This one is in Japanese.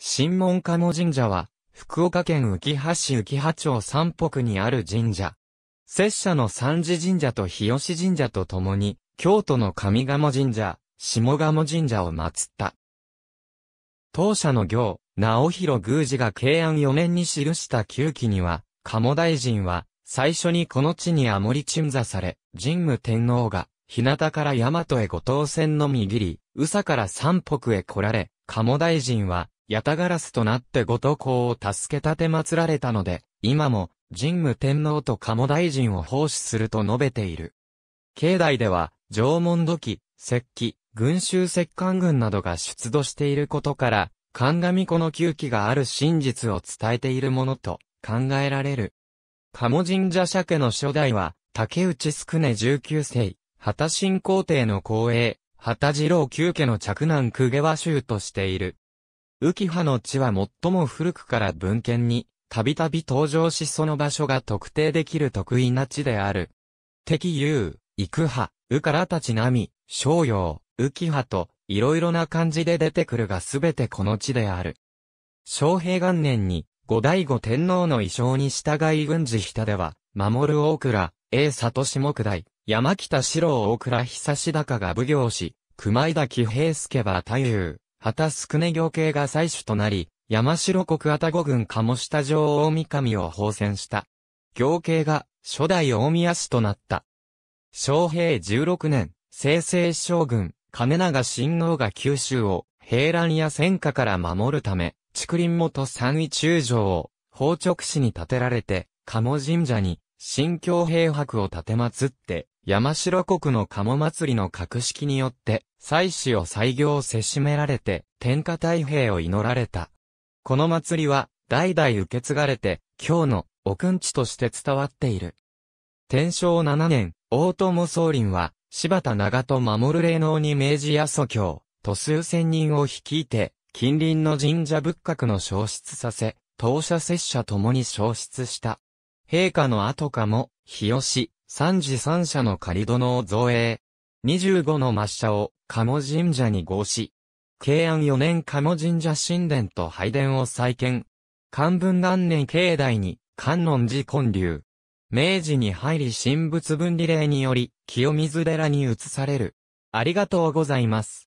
新門鴨神社は、福岡県浮橋、市浮羽町三北にある神社。拙者の三次神社と日吉神社とともに、京都の上鴨神社、下鴨神社を祀った。当社の行、直弘宮司が慶安4年に記した旧記には、鴨大臣は、最初にこの地にあもり鎮座され、神武天皇が、日向から大和へご当選の右り、宇佐から三北へ来られ、鴨大臣は、ヤタガラスとなってごと公を助け立て祀られたので、今も、神武天皇と鴨大臣を奉仕すると述べている。境内では、縄文土器、石器、群衆石棺群などが出土していることから、神神湖の旧記がある真実を伝えているものと考えられる。鴨神社社家の初代は、竹内宿根19世、畑新皇帝の後衛、畑次郎旧家の着男公家和衆としている。浮きの地は最も古くから文献に、たびたび登場しその場所が特定できる得意な地である。敵遊、行く葉、からたちなみ、商用、浮きと、いろいろな漢字で出てくるがすべてこの地である。昌平元年に、後醍醐天皇の意匠に従い軍事下では、守る大倉、英里下九代、山北四郎大倉久高が奉行し、熊井田喜平助は太夫、旗宿根行系が採取となり、山城国愛宕郡鴨下城大神を奉戦した。行系が初代大宮市となった。昭平16年、清々将軍、金長親王が九州を平乱や戦火から守るため、竹林元三位中将を宝直市に建てられて、鴨神社に新京平博を建て祀って、山城国の鴨祭りの格式によって、祭祀を採行をせしめられて、天下太平を祈られた。この祭りは、代々受け継がれて、今日の、くんちとして伝わっている。天正7年、大友宗林は、柴田長と守霊能に明治や祖教、都数千人を率いて、近隣の神社仏閣の消失させ、当社拙者ともに消失した。陛下の後かも、日吉、三次三社の仮殿を造営。二十五の抹茶を、鴨神社に合し、慶安四年鴨神社神殿と拝殿を再建。漢文元年境内に、観音寺建立。明治に入り神仏分離令により、清水寺に移される。ありがとうございます。